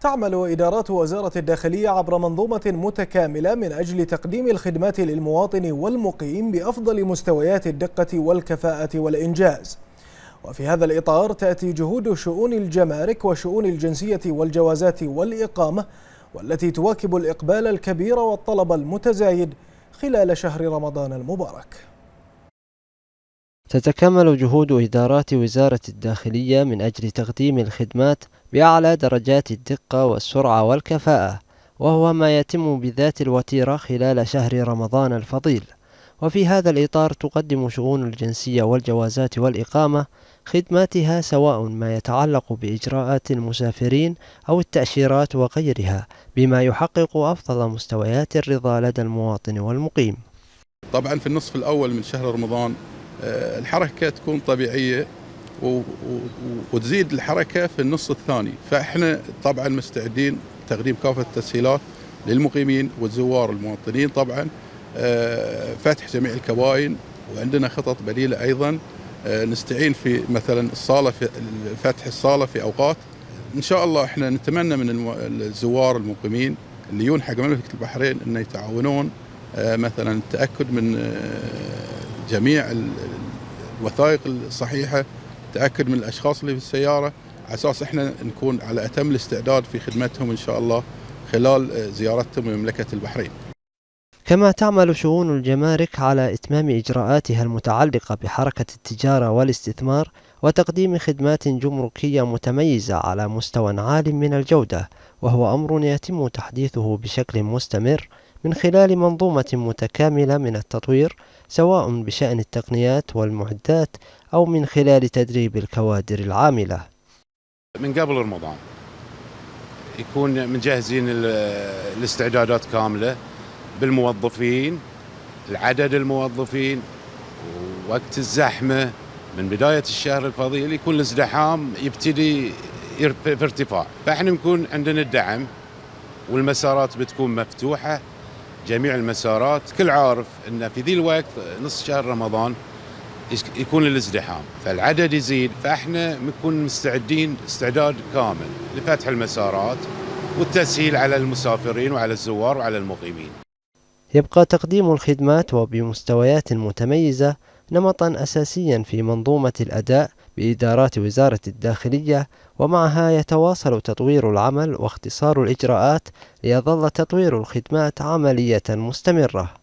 تعمل إدارات وزارة الداخلية عبر منظومة متكاملة من أجل تقديم الخدمات للمواطن والمقيم بأفضل مستويات الدقة والكفاءة والإنجاز وفي هذا الإطار تأتي جهود شؤون الجمارك وشؤون الجنسية والجوازات والإقامة والتي تواكب الإقبال الكبير والطلب المتزايد خلال شهر رمضان المبارك تتكامل جهود إدارات وزارة الداخلية من أجل تقديم الخدمات بأعلى درجات الدقة والسرعة والكفاءة وهو ما يتم بذات الوتيرة خلال شهر رمضان الفضيل وفي هذا الإطار تقدم شؤون الجنسية والجوازات والإقامة خدماتها سواء ما يتعلق بإجراءات المسافرين أو التأشيرات وغيرها بما يحقق أفضل مستويات الرضا لدى المواطن والمقيم طبعا في النصف الأول من شهر رمضان آه، الحركه تكون طبيعيه وتزيد الحركه في النص الثاني فاحنا طبعا مستعدين تقديم كافه التسهيلات للمقيمين والزوار المواطنين طبعا آه، فتح جميع الكباين وعندنا خطط بديله ايضا آه، نستعين في مثلا الصاله في فتح الصاله في اوقات ان شاء الله احنا نتمنى من الزوار المقيمين اللي يجون حق مملكه البحرين انه يتعاونون مثلا التاكد من جميع الوثائق الصحيحه تاكد من الاشخاص اللي في السياره على اساس احنا نكون على اتم الاستعداد في خدمتهم ان شاء الله خلال آه، زيارتهم لمملكه البحرين كما تعمل شؤون الجمارك على إتمام إجراءاتها المتعلقة بحركة التجارة والاستثمار وتقديم خدمات جمركية متميزة على مستوى عال من الجودة وهو أمر يتم تحديثه بشكل مستمر من خلال منظومة متكاملة من التطوير سواء بشأن التقنيات والمعدات أو من خلال تدريب الكوادر العاملة من قبل رمضان يكون مجهزين الاستعدادات كاملة بالموظفين العدد الموظفين ووقت الزحمه من بدايه الشهر الفضيل يكون الازدحام يبتدي في ارتفاع فاحنا نكون عندنا الدعم والمسارات بتكون مفتوحه جميع المسارات كل عارف ان في ذي الوقت نص شهر رمضان يكون الازدحام فالعدد يزيد فاحنا نكون مستعدين استعداد كامل لفتح المسارات والتسهيل على المسافرين وعلى الزوار وعلى المقيمين يبقى تقديم الخدمات وبمستويات متميزة نمطا أساسيا في منظومة الأداء بإدارات وزارة الداخلية ومعها يتواصل تطوير العمل واختصار الإجراءات ليظل تطوير الخدمات عملية مستمرة